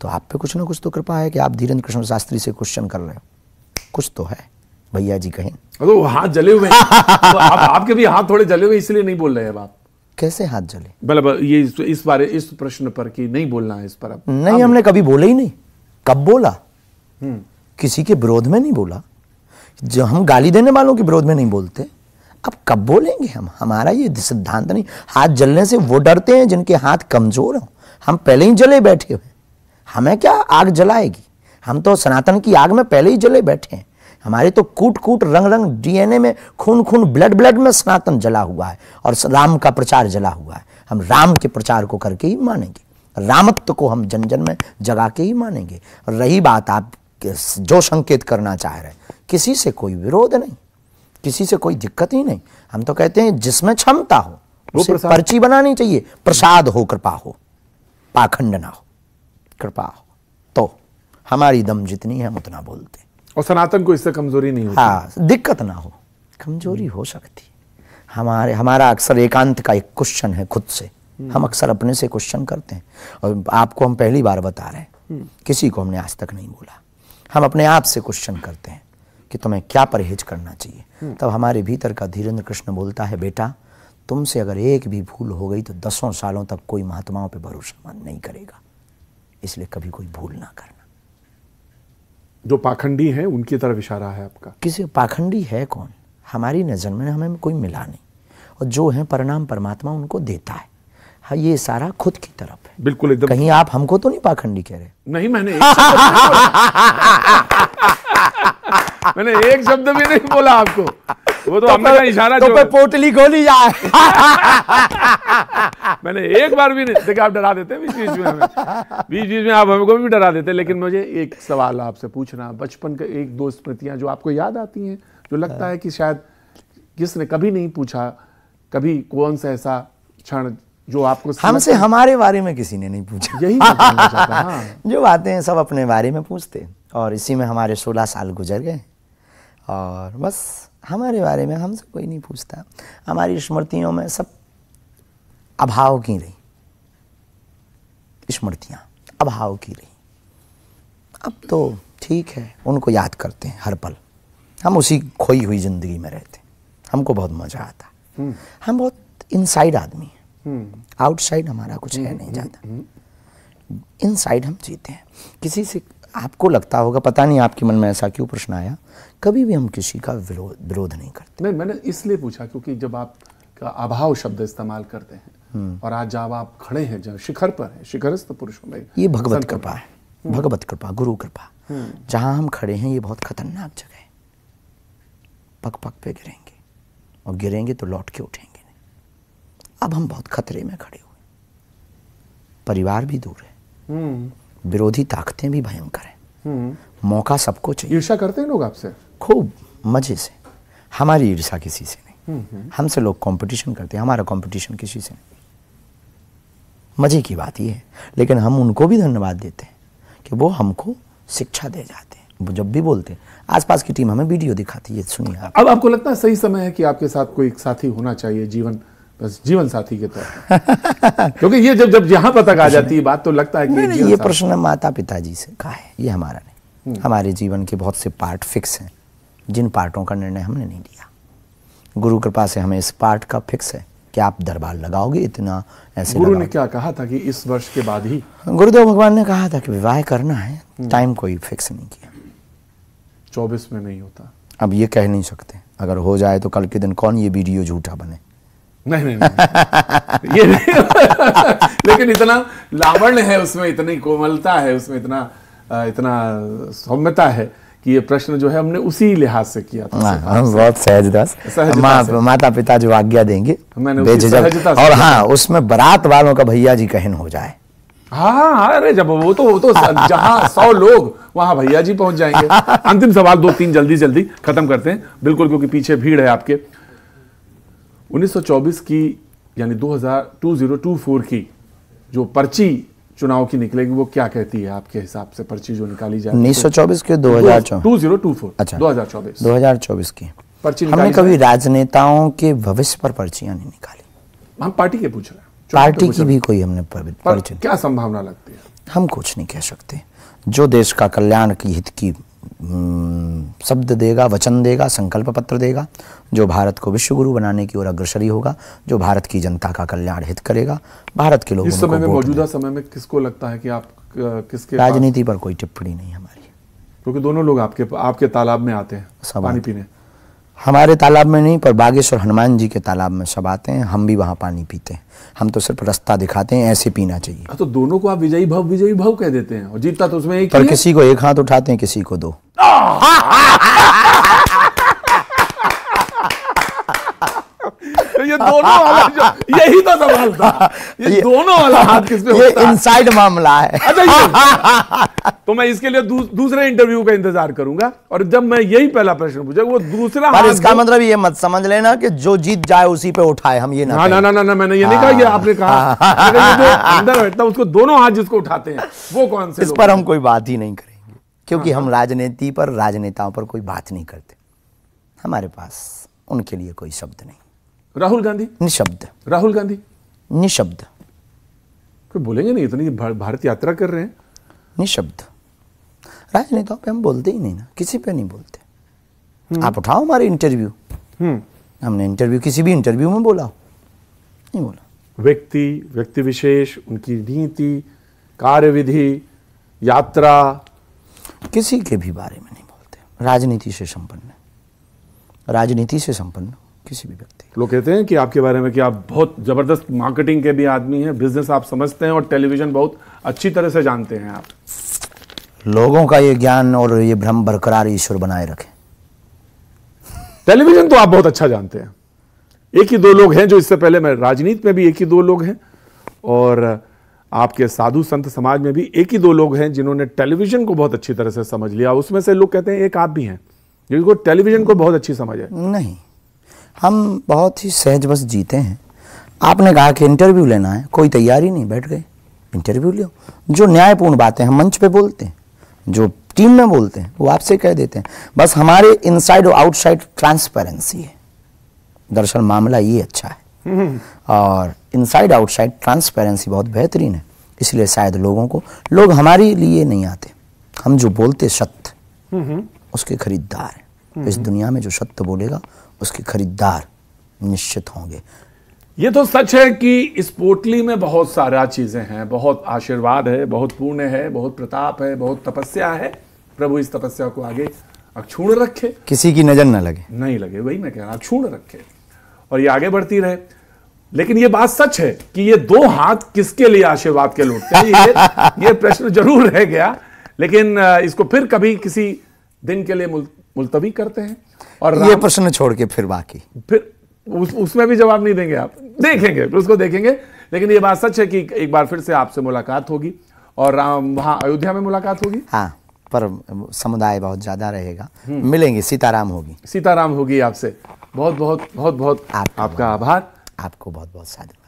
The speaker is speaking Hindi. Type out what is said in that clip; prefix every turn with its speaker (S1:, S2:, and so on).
S1: तो आप पे कुछ ना कुछ तो कृपा है कि आप धीरेन्द्र कृष्ण शास्त्री से क्वेश्चन कर रहे हो कुछ तो है भैया जी कहें
S2: तो हाथ जले हुए हैं तो आप, आपके भी हाथ थोड़े जले हुए इसलिए नहीं बोल रहे हैं आप
S1: कैसे हाथ जले
S2: मतलब ये इस, इस बारे इस प्रश्न पर कि नहीं बोलना है इस पर
S1: अब नहीं हमने कभी बोले ही नहीं कब बोला हम्म। किसी के विरोध में नहीं बोला जो हम गाली देने वालों के विरोध में नहीं बोलते अब कब बोलेंगे हम हमारा ये सिद्धांत नहीं हाथ जलने से वो डरते हैं जिनके हाथ कमजोर हो हम पहले ही जले बैठे हुए हमें क्या आग जलाएगी हम तो सनातन की आग में पहले ही जले बैठे हैं हमारे तो कूट कूट रंग रंग डीएनए में खून खून ब्लड ब्लड में सनातन जला हुआ है और राम का प्रचार जला हुआ है हम राम के प्रचार को करके ही मानेंगे रामत्व को हम जन जन में जगा के ही मानेंगे और रही बात आप जो संकेत करना चाह रहे हैं किसी से कोई विरोध नहीं किसी से कोई दिक्कत ही नहीं हम तो कहते हैं जिसमें क्षमता हो उसे पर्ची बनानी चाहिए प्रसाद हो कृपा हो पाखंड ना हो कृपा हो तो हमारी दम जितनी है हम उतना बोलते और सनातन को इससे कमजोरी नहीं होती हाँ दिक्कत ना हो कमजोरी हो सकती हमारे हमारा अक्सर एकांत का एक क्वेश्चन है खुद से हम्म। हम अक्सर अपने से क्वेश्चन करते हैं और आपको हम पहली बार बता रहे हैं हम्म। किसी को हमने आज तक नहीं बोला हम अपने आप से क्वेश्चन करते हैं कि तुम्हें क्या परहेज करना चाहिए हम्म। तब हमारे भीतर का धीरेन्द्र कृष्ण बोलता है बेटा तुमसे अगर एक भी भूल हो गई तो दसों सालों तक कोई महात्माओं पर भरोसा नहीं करेगा इसलिए कभी कोई भूल ना करना जो पाखंडी हैं उनकी तरफ इशारा है आपका किसी पाखंडी है कौन हमारी नज़र में हमें कोई मिला नहीं और जो है परिणाम परमात्मा उनको देता है हाँ ये सारा खुद की तरफ है बिल्कुल एकदम कहीं आप हमको तो नहीं पाखंडी कह रहे
S2: नहीं मैंने मैंने एक शब्द भी नहीं बोला आपको वो तो, तो हमने इशारा तो जो पोटली खोली जाए मैंने एक बार भी नहीं देखा आप डरा देते बीच बीच में हमें बीच बीच में आप हमको भी डरा देते लेकिन मुझे एक सवाल आपसे पूछना बचपन का एक दो स्मृतियां जो आपको याद आती हैं जो लगता है कि शायद किसने कभी नहीं पूछा कभी कौन सा ऐसा क्षण जो आपको हमसे
S1: हमारे बारे में किसी ने नहीं पूछा यही हाँ। जो बातें सब अपने बारे में पूछते और इसी में हमारे सोलह साल गुजर गए और बस हमारे बारे में हमसे कोई नहीं पूछता हमारी स्मृतियों में सब अभाव की रही स्मृतियाँ अभाव की रही अब तो ठीक है उनको याद करते हैं हर पल हम उसी खोई हुई जिंदगी में रहते हैं हमको बहुत मजा आता हम्म। हम बहुत इनसाइड आदमी हैं आउटसाइड हम्म। हमारा कुछ है हम्म, नहीं जाता इनसाइड हम जीते हैं किसी से आपको लगता होगा पता नहीं आपके मन में ऐसा क्यों प्रश्न आया कभी भी हम किसी का विरोध नहीं करते
S2: नहीं मैंने इसलिए पूछा क्योंकि जब आप का अभाव शब्द इस्तेमाल करते हैं हम्म। और आज जब आप खड़े हैं जहाँ शिखर पर है शिखरस्थ पुरुषों में
S1: ये भगवत कृपा है भगवत कृपा गुरु कृपा हम्म। जहाँ हम खड़े हैं ये बहुत खतरनाक जगह है पग पग पे गिरेंगे और गिरेंगे तो लौट के उठेंगे नहीं अब हम बहुत खतरे में खड़े हुए परिवार भी दूर है हम्म। विरोधी ताकतें भी भयंकर हैं हम्म। मौका सबको चाहिए ईर्षा करते हैं लोग आपसे खूब मजे से हमारी ईर्षा किसी से नहीं हम्म, हम्म। हमसे लोग कंपटीशन करते हैं हमारा कंपटीशन किसी से नहीं मजे की बात यह है लेकिन हम उनको भी धन्यवाद देते हैं कि वो हमको शिक्षा दे जाते हैं वो जब भी बोलते हैं आसपास की टीम हमें वीडियो दिखाती है सुनिए
S2: अब आपको लगता है सही समय है कि आपके साथ कोई साथी होना चाहिए जीवन बस जीवन साथी के तौर क्योंकि ये जब जब यहाँ पर तक आ जाती है बात तो लगता है कि नहीं, नहीं, ये प्रश्न माता
S1: पिताजी से कहा है ये हमारा नहीं हम्म। हमारे जीवन के बहुत से पार्ट फिक्स हैं जिन पार्टों का निर्णय हमने नहीं लिया गुरु कृपा से हमें इस पार्ट का फिक्स है कि आप दरबार लगाओगे इतना ऐसे गुरु ने
S2: क्या कहा था कि इस वर्ष के बाद ही
S1: गुरुदेव भगवान ने कहा था कि विवाह करना है हम्म। टाइम कोई फिक्स नहीं किया
S2: चौबीस में नहीं
S1: होता अब ये कह नहीं सकते अगर हो जाए तो कल के दिन कौन ये वीडियो झूठा बने
S2: नहीं नहीं, नहीं। ये नहीं। लेकिन इतना लावण्य है उसमें इतनी कोमलता है उसमें इतना इतना सौम्यता है कि ये प्रश्न जो है हमने उसी लिहाज से किया था हाँ, हम
S1: बहुत सहजदास मा, माता पिता जो आज्ञा देंगे मैंने और हाँ उसमें बरात वालों का भैया जी कहन हो जाए
S2: हाँ, हाँ, हाँ अरे जब वो तो वो तो जहाँ सौ लोग वहाँ भैया जी पहुंच जाएंगे अंतिम सवाल दो तीन जल्दी जल्दी खत्म करते हैं बिल्कुल क्योंकि पीछे भीड़ है आपके 1924 की यानी 2024 की जो पर्ची चुनाव की निकलेगी वो क्या कहती है आपके हिसाब से पर्ची जो निकाली जाए उन्नीस सौ चौबीस के दो हजार टू टू जीरो फोर अच्छा दो हजार चौबीस दो
S1: हजार चौबीस की
S2: पर्ची हमने कभी
S1: राजनेताओं के भविष्य पर पर्चियां नहीं निकाली
S2: हम पार्टी के पूछ रहे हैं पार्टी की भी कोई हमने पर्ची क्या संभावना लगती है हम
S1: कुछ नहीं कह सकते जो देश का कल्याण की हित की हम्म, शब्द देगा वचन देगा संकल्प पत्र देगा जो भारत को विश्व गुरु बनाने की ओर अग्रसरी होगा जो भारत की जनता का कल्याण हित करेगा भारत के लोग इस समय में मौजूदा
S2: समय में किसको लगता है कि आप किसके राजनीति
S1: पर कोई टिप्पणी नहीं हमारी
S2: क्योंकि दोनों लोग आपके आपके तालाब में आते
S1: हैं पानी पीने हमारे तालाब में नहीं पर बागेश्वर हनुमान जी के तालाब में सब आते हैं हम भी वहाँ पानी पीते हैं हम तो सिर्फ रास्ता दिखाते हैं ऐसे पीना चाहिए
S2: हाँ, तो दोनों को आप विजयी भाव विजयी भाव कह देते हैं और जीतता तो उसमें एक पर किसी
S1: को एक हाथ उठाते हैं किसी को दो ये दोनों वाला जो यही तो सवाल था ये, ये दोनों वाला हाथ किस पे ये इनसाइड मामला है अच्छा
S2: ये तो मैं इसके लिए दूस, दूसरे इंटरव्यू का इंतजार करूंगा और जब मैं यही पहला प्रश्न पूछा
S1: वो दूसरा पर इसका मतलब ये मत समझ लेना कि जो जीत जाए उसी पे उठाए हम ये ना ना ना ना,
S2: मैंने ये नहीं कहा ये
S1: आपने कहा हाँ, हाँ, हाँ, अंदर बैठता उसको दोनों हाथ जिसको उठाते हैं
S2: वो कौन से इस पर हम कोई
S1: बात ही नहीं करें क्योंकि हम राजनीति पर राजनेताओं पर कोई बात नहीं करते हमारे पास उनके लिए कोई शब्द नहीं राहुल गांधी निशब्द राहुल गांधी निशब्द कोई बोलेंगे नहीं इतनी भारत यात्रा कर रहे हैं निशब्द राजनेताओं पे हम बोलते ही नहीं ना किसी पे नहीं बोलते हम्म। आप उठाओ हमारे इंटरव्यू हम्म। हमने इंटरव्यू किसी भी इंटरव्यू में बोला नहीं बोला
S2: व्यक्ति व्यक्ति विशेष उनकी नीति कार्यविधि
S1: यात्रा किसी के भी बारे में नहीं बोलते राजनीति से संपन्न राजनीति से संपन्न किसी भी व्यक्ति लोग कहते हैं कि आपके बारे में कि आप
S2: बहुत ज़बरदस्त मार्केटिंग के भी आदमी हैं बिजनेस आप समझते हैं और टेलीविज़न बहुत अच्छी तरह से जानते
S1: हैं आप लोगों का ये ज्ञान और ये भ्रम बरकरार ईश्वर बनाए रखे
S2: टेलीविज़न तो आप बहुत
S1: अच्छा जानते हैं एक ही दो लोग हैं जो इससे पहले
S2: मैं राजनीति में भी एक ही दो लोग हैं और आपके साधु संत समाज में भी एक ही दो लोग हैं जिन्होंने टेलीविज़न को बहुत अच्छी तरह से समझ लिया उसमें से लोग कहते हैं एक आप भी हैं जिनको
S1: टेलीविज़न को बहुत अच्छी समझ है नहीं हम बहुत ही सहज बस जीते हैं आपने कहा कि इंटरव्यू लेना है कोई तैयारी नहीं बैठ गए इंटरव्यू लो जो न्यायपूर्ण बातें हम मंच पे बोलते हैं जो टीम में बोलते हैं वो आपसे कह देते हैं बस हमारे इनसाइड और आउटसाइड ट्रांसपेरेंसी है दरअसल मामला ये अच्छा है और इनसाइड आउटसाइड ट्रांसपेरेंसी बहुत बेहतरीन है इसलिए शायद लोगों को लोग हमारे लिए नहीं आते हम जो बोलते सत्य हम्म। उसके खरीदार इस दुनिया में जो सत्य बोलेगा उसके खरीदार निश्चित होंगे ये
S2: तो सच है कि इस पोटली में बहुत सारा चीज़ें हैं बहुत आशीर्वाद है बहुत पुण्य है बहुत प्रताप है बहुत तपस्या है प्रभु इस तपस्या को आगे अक्षुण रखे
S1: किसी की नज़र न लगे
S2: नहीं लगे वही मैं कह रहा अक्षुण रखे और ये आगे बढ़ती रहे लेकिन ये बात सच है कि ये दो हाथ किसके लिए आशीर्वाद के लौटते हैं ये ये प्रश्न जरूर रह गया लेकिन इसको फिर कभी किसी दिन के लिए मुल, मुलतवी करते हैं और ये
S1: प्रश्न छोड़ के फिर बाकी
S2: फिर उस, उसमें भी जवाब नहीं देंगे आप देखेंगे उसको देखेंगे लेकिन ये बात सच है कि एक बार फिर से आपसे मुलाकात होगी और राम
S1: वहां अयोध्या में मुलाकात होगी हाँ पर समुदाय बहुत ज़्यादा रहेगा हम्म। मिलेंगे सीताराम होगी सीताराम होगी आपसे बहुत बहुत बहुत बहुत आपका आभार आपको बहुत
S2: बहुत साधु